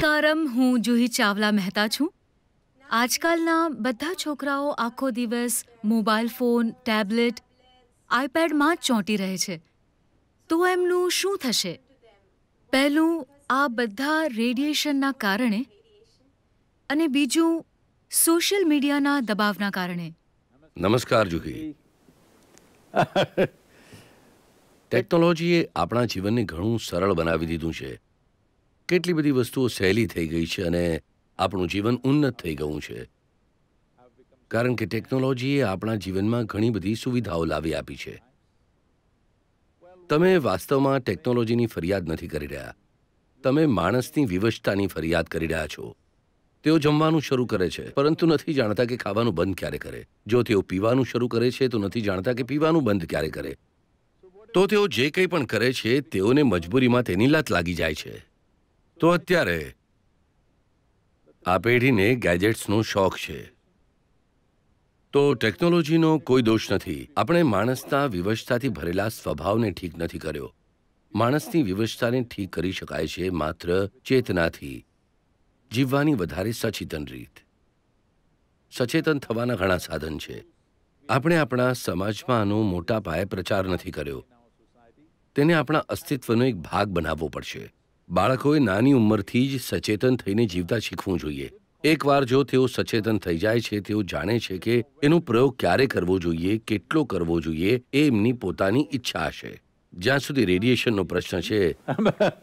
નમસ્કારમ હું જુહી ચાવલા મહેતા છું આજકાલના બધા છોકરાઓ આખો દિવસ મોબાઈલ ફોન ટેબ્લેટ આઈપેડમાં જ ચોંટી રહે છે તો એમનું શું થશે પહેલું આ બધા રેડિયેશનના કારણે અને બીજું સોશિયલ મીડિયાના દબાવના કારણે નમસ્કાર જુહી ટેકનોલોજીએ આપણા જીવનને ઘણું સરળ બનાવી દીધું છે કેટલી બધી વસ્તુઓ સહેલી થઈ ગઈ છે અને આપણું જીવન ઉન્નત થઈ ગયું છે કારણ કે ટેકનોલોજીએ આપણા જીવનમાં ઘણી બધી સુવિધાઓ લાવી આપી છે તમે વાસ્તવમાં ટેકનોલોજીની ફરિયાદ નથી કરી રહ્યા તમે માણસની વિવશતાની ફરિયાદ કરી રહ્યા છો તેઓ જમવાનું શરૂ કરે છે પરંતુ નથી જાણતા કે ખાવાનું બંધ ક્યારે કરે જો તેઓ પીવાનું શરૂ કરે છે તો નથી જાણતા કે પીવાનું બંધ ક્યારે કરે તો તેઓ જે કંઈ પણ કરે છે તેઓને મજબૂરીમાં તેની લાત લાગી જાય છે તો અત્યારે આ પેઢીને ગેજેટ્સનો શોખ છે તો ટેકનોલોજીનો કોઈ દોષ નથી આપણે માણસના વિવશતાથી ભરેલા સ્વભાવને ઠીક નથી કર્યો માણસની વિવશતાને ઠીક કરી શકાય છે માત્ર ચેતનાથી જીવવાની વધારે સચેતન રીત સચેતન થવાના ઘણા સાધન છે આપણે આપણા સમાજમાં આનો મોટા પાયે પ્રચાર નથી કર્યો તેને આપણા અસ્તિત્વનો એક ભાગ બનાવવો પડશે બાળકોએ નાની ઉંમરથી જ સચેતન થઈને જીવતા શીખવું જોઈએ એકવાર જો તેઓ સચેતન થઈ જાય છે તેઓ જાણે છે કે એનો પ્રયોગ ક્યારે કરવો જોઈએ કેટલો કરવો જોઈએ એ એમની પોતાની ઈચ્છા હશે જ્યાં સુધી રેડિયેશનનો પ્રશ્ન છે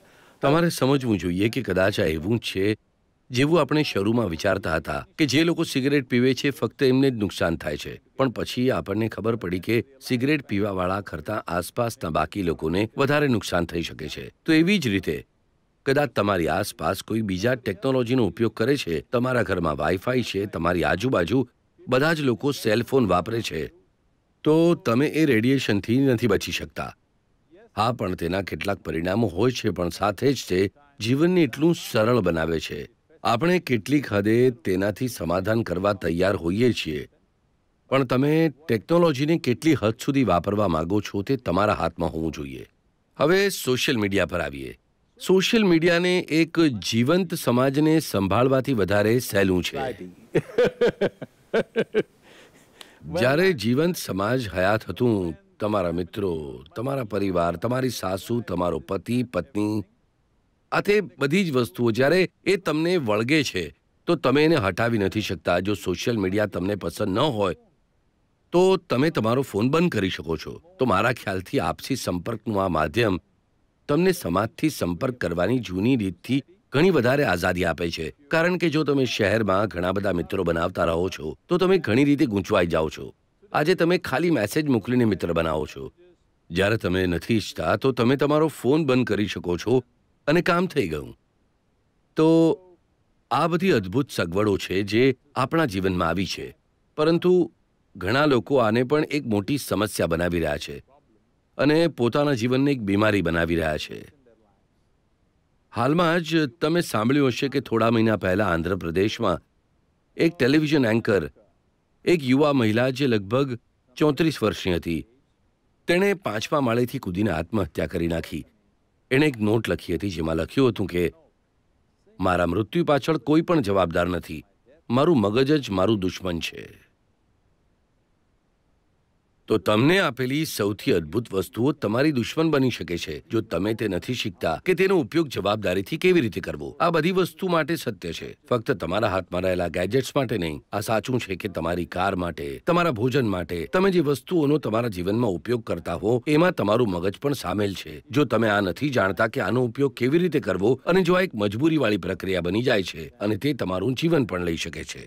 તમારે સમજવું જોઈએ કે કદાચ આ એવું જ છે જેવું આપણે શરૂમાં વિચારતા હતા કે જે લોકો સિગરેટ પીવે છે ફક્ત એમને જ નુકસાન થાય છે પણ પછી આપણને ખબર પડી કે સિગરેટ પીવાવાળા કરતાં આસપાસના બાકી લોકોને વધારે નુકસાન થઈ શકે છે તો એવી જ રીતે કદાચ તમારી આસપાસ કોઈ બીજા ટેકનોલોજીનો ઉપયોગ કરે છે તમારા ઘરમાં વાઈફાઈ છે તમારી આજુબાજુ બધા જ લોકો સેલફોન વાપરે છે તો તમે એ રેડિયેશનથી નથી બચી શકતા હા પણ તેના કેટલાક પરિણામો હોય છે પણ સાથે જ તે જીવનને એટલું સરળ બનાવે છે આપણે કેટલીક હદે તેનાથી સમાધાન કરવા તૈયાર હોઈએ છીએ પણ તમે ટેકનોલોજીને કેટલી હદ સુધી વાપરવા માગો છો તે તમારા હાથમાં હોવું જોઈએ હવે સોશિયલ મીડિયા પર આવીએ સોશિયલ મીડિયાને એક જીવંત સમાજને સંભાળવાથી વધારે સહેલું છે જ્યારે જીવંત સમાજ હયાત હતું તમારા મિત્રો તમારા પરિવાર તમારી સાસુ તમારો પતિ પત્ની આ તે બધી જ વસ્તુઓ જ્યારે એ તમને વળગે છે તો તમે એને હટાવી નથી શકતા જો સોશિયલ મીડિયા તમને પસંદ ન હોય તો તમે તમારો ફોન બંધ કરી શકો છો તો મારા ખ્યાલથી આપસી સંપર્કનું આ માધ્યમ તમને સમાજથી સંપર્ક કરવાની જૂની રીતથી ઘણી વધારે આઝાદી આપે છે કારણ કે જો તમે શહેરમાં ઘણા બધા મિત્રો બનાવતા રહો છો તો તમે ઘણી રીતે ગૂંચવાઈ જાઓ છો આજે તમે ખાલી મેસેજ મોકલીને મિત્ર બનાવો છો જ્યારે તમે નથી ઈચ્છતા તો તમે તમારો ફોન બંધ કરી શકો છો અને કામ થઈ ગયું તો આ બધી અદ્ભુત સગવડો છે જે આપણા જીવનમાં આવી છે પરંતુ ઘણા લોકો આને પણ એક મોટી સમસ્યા બનાવી રહ્યા છે અને પોતાના જીવનને એક બીમારી બનાવી રહ્યા છે હાલમાં જ તમે સાંભળ્યું હશે કે થોડા મહિના પહેલાં આંધ્રપ્રદેશમાં એક ટેલિવિઝન એન્કર એક યુવા મહિલા જે લગભગ ચોત્રીસ વર્ષની હતી તેણે પાંચમા માળેથી કૂદીને આત્મહત્યા કરી નાખી એણે એક નોટ લખી હતી જેમાં લખ્યું હતું કે મારા મૃત્યુ પાછળ કોઈ પણ જવાબદાર નથી મારું મગજ જ મારું દુશ્મન છે તો તમને આપેલી સૌથી અદ્ભુત વસ્તુઓ તમારી દુશ્મન બની શકે છે જો તમે તે નથી શીખતા કે તેનો ઉપયોગ જવાબદારીથી કેવી રીતે કરવો આ બધી વસ્તુ માટે સત્ય છે ફક્ત તમારા હાથમાં રહેલા ગેજેટ્સ માટે નહીં આ સાચું છે કે તમારી કાર માટે તમારા ભોજન માટે તમે જે વસ્તુઓનો તમારા જીવનમાં ઉપયોગ કરતા હો એમાં તમારું મગજ પણ સામેલ છે જો તમે આ નથી જાણતા કે આનો ઉપયોગ કેવી રીતે કરવો અને જો આ એક મજબૂરીવાળી પ્રક્રિયા બની જાય છે અને તે તમારું જીવન પણ લઈ શકે છે